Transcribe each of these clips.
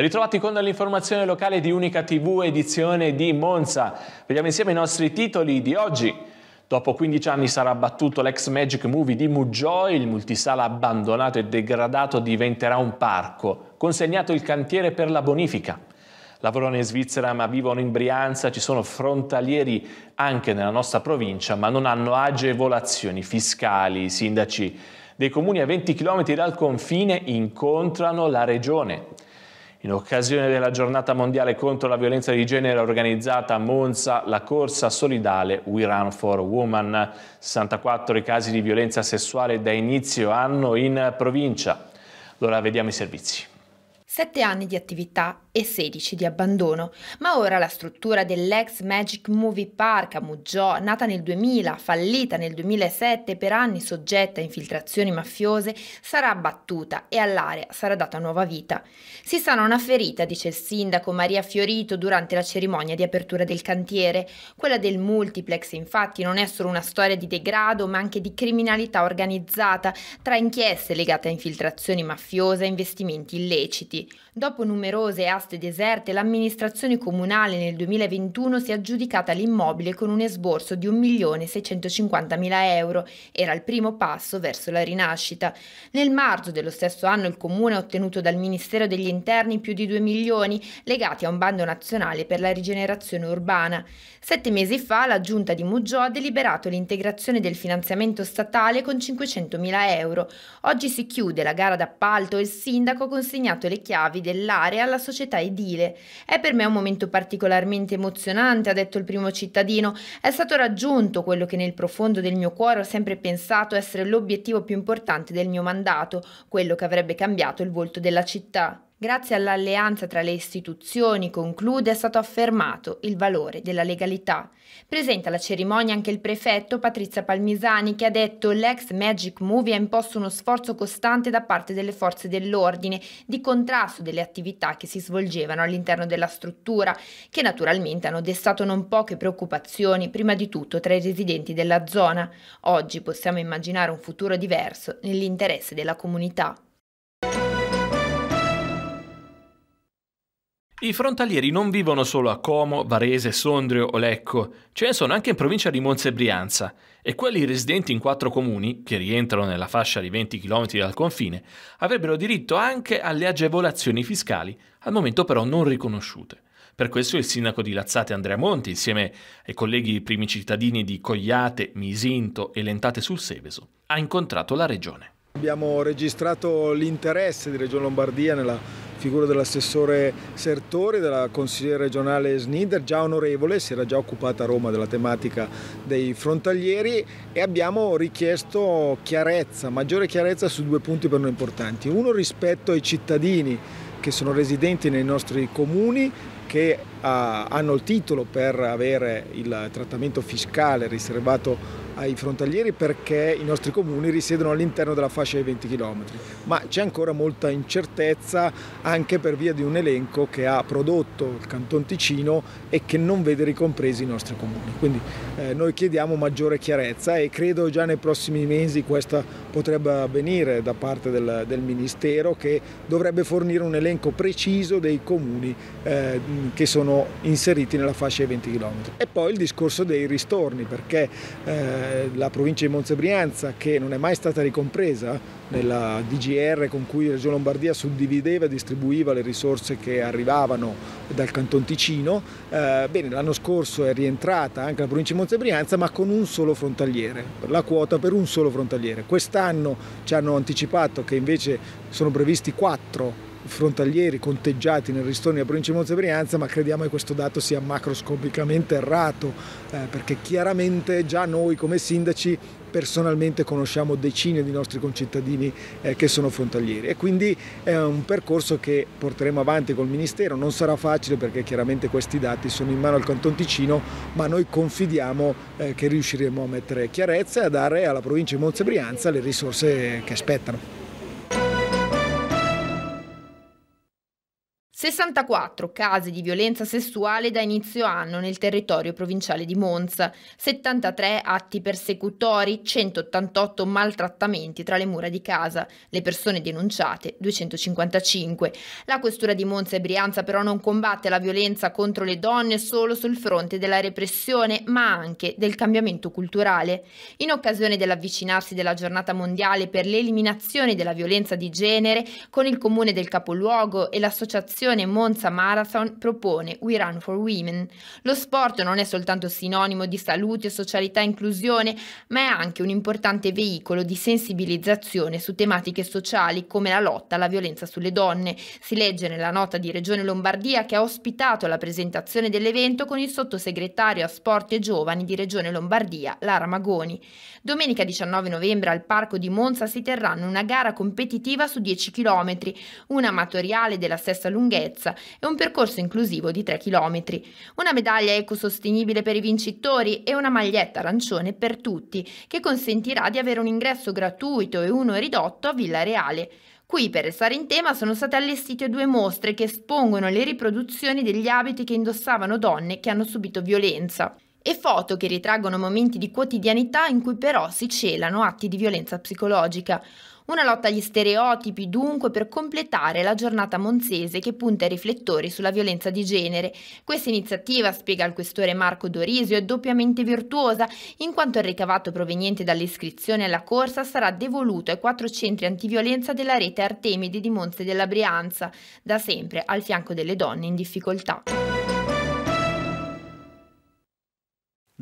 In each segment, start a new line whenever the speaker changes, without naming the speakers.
Ben ritrovati con l'informazione locale di Unica TV edizione di Monza. Vediamo insieme i nostri titoli di oggi. Dopo 15 anni sarà abbattuto l'ex Magic Movie di Mugioi, il multisala abbandonato e degradato diventerà un parco, consegnato il cantiere per la bonifica. Lavorano in Svizzera ma vivono in Brianza, ci sono frontalieri anche nella nostra provincia ma non hanno agevolazioni fiscali. I sindaci dei comuni a 20 km dal confine incontrano la regione. In occasione della giornata mondiale contro la violenza di genere organizzata a Monza, la corsa solidale We Run for Woman, 64 i casi di violenza sessuale da inizio anno in provincia. Allora vediamo i servizi.
Sette anni di attività e 16 di abbandono, ma ora la struttura dell'ex Magic Movie Park a Muggiò, nata nel 2000, fallita nel 2007 per anni soggetta a infiltrazioni mafiose, sarà abbattuta e all'area sarà data nuova vita. Si sana una ferita, dice il sindaco Maria Fiorito durante la cerimonia di apertura del cantiere. Quella del multiplex infatti non è solo una storia di degrado ma anche di criminalità organizzata, tra inchieste legate a infiltrazioni mafiose e investimenti illeciti. Dopo numerose caste deserte, l'amministrazione comunale nel 2021 si è aggiudicata l'immobile con un esborso di 1.650.000 euro. Era il primo passo verso la rinascita. Nel marzo dello stesso anno il comune ha ottenuto dal Ministero degli Interni più di 2 milioni legati a un bando nazionale per la rigenerazione urbana. Sette mesi fa la giunta di Muggio ha deliberato l'integrazione del finanziamento statale con 500.000 euro. Oggi si chiude la gara d'appalto e il sindaco ha consegnato le chiavi dell'area alla società società edile. È per me un momento particolarmente emozionante, ha detto il primo cittadino. È stato raggiunto quello che nel profondo del mio cuore ho sempre pensato essere l'obiettivo più importante del mio mandato, quello che avrebbe cambiato il volto della città. Grazie all'alleanza tra le istituzioni, conclude, è stato affermato il valore della legalità. Presente alla cerimonia anche il prefetto Patrizia Palmisani che ha detto l'ex Magic Movie ha imposto uno sforzo costante da parte delle forze dell'ordine di contrasto delle attività che si svolgevano all'interno della struttura, che naturalmente hanno destato non poche preoccupazioni, prima di tutto tra i residenti della zona. Oggi possiamo immaginare un futuro diverso nell'interesse della comunità.
I frontalieri non vivono solo a Como, Varese, Sondrio o Lecco, ce ne sono anche in provincia di Monza e Brianza e quelli residenti in quattro comuni, che rientrano nella fascia di 20 km dal confine, avrebbero diritto anche alle agevolazioni fiscali, al momento però non riconosciute. Per questo il sindaco di Lazzate Andrea Monti, insieme ai colleghi primi cittadini di Cogliate, Misinto e Lentate sul Seveso, ha incontrato la regione.
Abbiamo registrato l'interesse di Regione Lombardia nella figura dell'assessore Sertori, della consigliera regionale Snider, già onorevole, si era già occupata a Roma della tematica dei frontalieri e abbiamo richiesto chiarezza, maggiore chiarezza su due punti per noi importanti. Uno rispetto ai cittadini che sono residenti nei nostri comuni che ah, hanno il titolo per avere il trattamento fiscale riservato ai frontalieri perché i nostri comuni risiedono all'interno della fascia dei 20 km, ma c'è ancora molta incertezza anche per via di un elenco che ha prodotto il Canton Ticino e che non vede ricompresi i nostri comuni. Quindi eh, noi chiediamo maggiore chiarezza e credo già nei prossimi mesi questa potrebbe avvenire da parte del, del Ministero che dovrebbe fornire un elenco preciso dei comuni eh, che sono inseriti nella fascia dei 20 km. E poi il discorso dei ristorni perché eh, la provincia di Monza che non è mai stata ricompresa nella DGR con cui la Regione Lombardia suddivideva e distribuiva le risorse che arrivavano dal Canton Ticino, eh, bene, l'anno scorso è rientrata anche la provincia di Monza ma con un solo frontaliere, la quota per un solo frontaliere. Quest'anno ci hanno anticipato che invece sono previsti quattro frontalieri conteggiati nel ristorno della provincia di Monza Brianza, ma crediamo che questo dato sia macroscopicamente errato, eh, perché chiaramente già noi come sindaci personalmente conosciamo decine di nostri concittadini eh, che sono frontalieri e quindi è un percorso che porteremo avanti col Ministero, non sarà facile perché chiaramente questi dati sono in mano al Canton Ticino, ma noi confidiamo eh, che riusciremo a mettere chiarezza e a dare alla provincia di Monza Brianza le risorse eh, che aspettano.
64 casi di violenza sessuale da inizio anno nel territorio provinciale di Monza, 73 atti persecutori, 188 maltrattamenti tra le mura di casa, le persone denunciate 255. La questura di Monza e Brianza però non combatte la violenza contro le donne solo sul fronte della repressione, ma anche del cambiamento culturale. In occasione dell'avvicinarsi della giornata mondiale per l'eliminazione della violenza di genere, con il comune del capoluogo e l'associazione l'associazione Monza Marathon propone We Run for Women. Lo sport non è soltanto sinonimo di salute, socialità e inclusione, ma è anche un importante veicolo di sensibilizzazione su tematiche sociali come la lotta alla violenza sulle donne. Si legge nella nota di Regione Lombardia che ha ospitato la presentazione dell'evento con il sottosegretario a Sport e Giovani di Regione Lombardia, Lara Magoni. Domenica 19 novembre al Parco di Monza si terranno una gara competitiva su 10 km, una amatoriale della stessa lunghezza bellezza e un percorso inclusivo di 3 km, una medaglia ecosostenibile per i vincitori e una maglietta arancione per tutti, che consentirà di avere un ingresso gratuito e uno ridotto a Villa Reale. Qui, per restare in tema, sono state allestite due mostre che espongono le riproduzioni degli abiti che indossavano donne che hanno subito violenza e foto che ritraggono momenti di quotidianità in cui però si celano atti di violenza psicologica. Una lotta agli stereotipi dunque per completare la giornata monzese che punta i riflettori sulla violenza di genere. Questa iniziativa, spiega il questore Marco Dorisio, è doppiamente virtuosa in quanto il ricavato proveniente dall'iscrizione alla corsa sarà devoluto ai quattro centri antiviolenza della rete Artemide di Monte della Brianza, da sempre al fianco delle donne in difficoltà.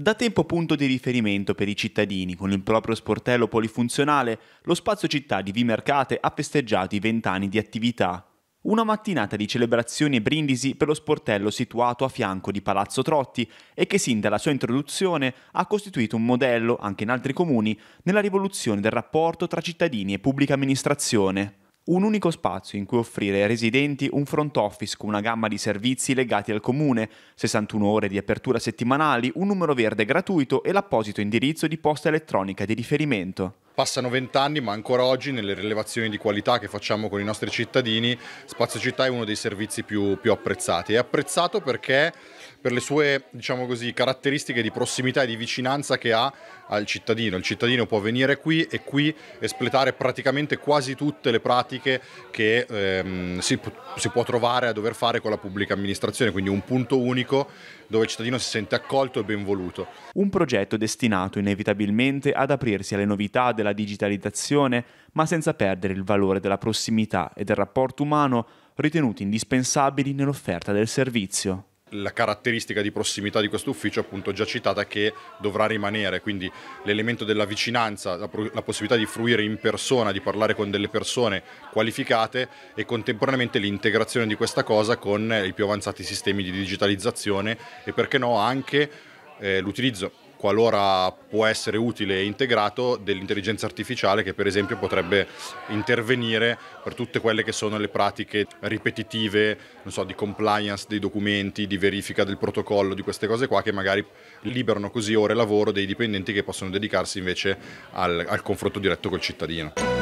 Da tempo punto di riferimento per i cittadini, con il proprio sportello polifunzionale, lo Spazio Città di Vimercate ha festeggiato i vent'anni di attività. Una mattinata di celebrazioni e brindisi per lo sportello situato a fianco di Palazzo Trotti e che sin dalla sua introduzione ha costituito un modello, anche in altri comuni, nella rivoluzione del rapporto tra cittadini e pubblica amministrazione un unico spazio in cui offrire ai residenti un front office con una gamma di servizi legati al comune, 61 ore di apertura settimanali, un numero verde gratuito e l'apposito indirizzo di posta elettronica di riferimento.
Passano vent'anni, ma ancora oggi nelle rilevazioni di qualità che facciamo con i nostri cittadini, Spazio Città è uno dei servizi più, più apprezzati. È apprezzato perché per le sue diciamo così, caratteristiche di prossimità e di vicinanza che ha al cittadino. Il cittadino può venire qui e qui espletare praticamente quasi tutte le pratiche che ehm, si, si può trovare a dover fare con
la pubblica amministrazione, quindi un punto unico dove il cittadino si sente accolto e ben voluto. Un progetto destinato inevitabilmente ad aprirsi alle novità della digitalizzazione, ma senza perdere il valore della prossimità e del rapporto umano ritenuti indispensabili nell'offerta del servizio
la caratteristica di prossimità di questo ufficio appunto già citata che dovrà rimanere, quindi l'elemento della vicinanza, la, la, possibilità di fruire in persona, di parlare con delle persone qualificate e contemporaneamente l'integrazione di questa cosa con i più avanzati sistemi di digitalizzazione e perché no anche eh, l'utilizzo qualora può essere utile e integrato, dell'intelligenza artificiale che per esempio potrebbe intervenire per tutte quelle che sono le pratiche ripetitive, so, di compliance dei documenti, di verifica del protocollo, di queste cose qua che magari liberano così ore lavoro dei dipendenti che possono dedicarsi invece al, al confronto diretto col cittadino.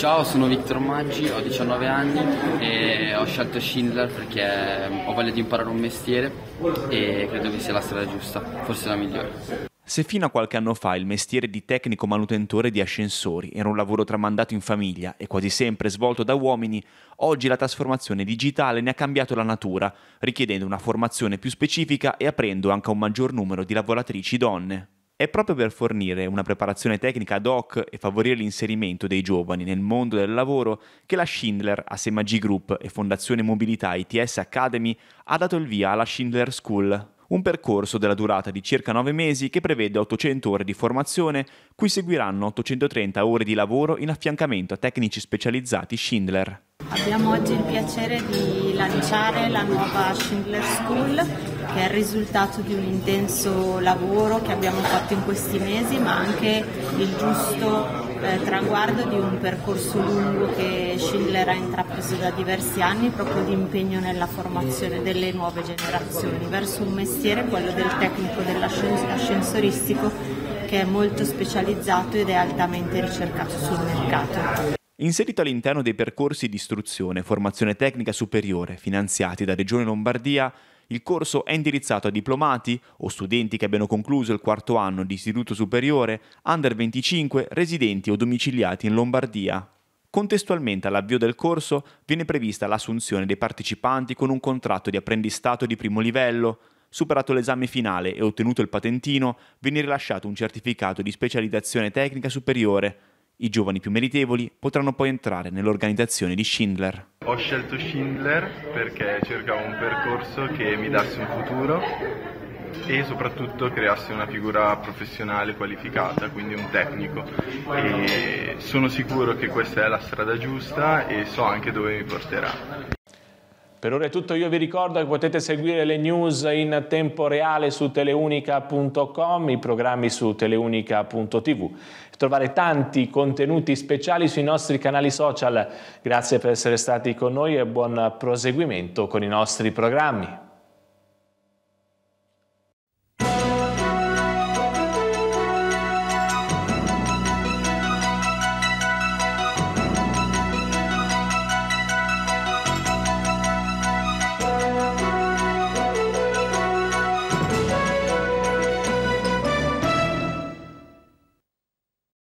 Ciao, sono Victor Maggi, ho 19 anni e ho scelto Schindler perché ho voglia di imparare un mestiere e credo che sia la strada giusta, forse la migliore.
Se fino a qualche anno fa il mestiere di tecnico manutentore di ascensori era un lavoro tramandato in famiglia e quasi sempre svolto da uomini, oggi la trasformazione digitale ne ha cambiato la natura, richiedendo una formazione più specifica e aprendo anche a un maggior numero di lavoratrici donne. È proprio per fornire una preparazione tecnica ad hoc e favorire l'inserimento dei giovani nel mondo del lavoro che la Schindler, assieme a G-Group e Fondazione Mobilità ITS Academy, ha dato il via alla Schindler School, un percorso della durata di circa 9 mesi che prevede 800 ore di formazione, cui seguiranno 830 ore di lavoro in affiancamento a tecnici specializzati Schindler.
Abbiamo oggi il piacere di lanciare la nuova Schindler School che è il risultato di un intenso lavoro che abbiamo fatto in questi mesi, ma anche il giusto eh, traguardo di un percorso lungo che Schiller ha intrapreso da diversi anni, proprio di impegno nella formazione delle nuove generazioni verso un mestiere, quello del tecnico dell'ascensoristico, che è molto specializzato ed è altamente ricercato sul mercato.
Inserito all'interno dei percorsi di istruzione e formazione tecnica superiore finanziati da Regione Lombardia, il corso è indirizzato a diplomati o studenti che abbiano concluso il quarto anno di istituto superiore, under 25, residenti o domiciliati in Lombardia. Contestualmente all'avvio del corso viene prevista l'assunzione dei partecipanti con un contratto di apprendistato di primo livello. Superato l'esame finale e ottenuto il patentino, viene rilasciato un certificato di specializzazione tecnica superiore, i giovani più meritevoli potranno poi entrare nell'organizzazione di Schindler.
Ho scelto Schindler perché cercavo un percorso che mi dasse un futuro e soprattutto creasse una figura professionale qualificata, quindi un tecnico. E sono sicuro che questa è la strada giusta e so anche dove mi porterà.
Per ora è tutto, io vi ricordo che potete seguire le news in tempo reale su teleunica.com, i programmi su teleunica.tv e trovare tanti contenuti speciali sui nostri canali social. Grazie per essere stati con noi e buon proseguimento con i nostri programmi.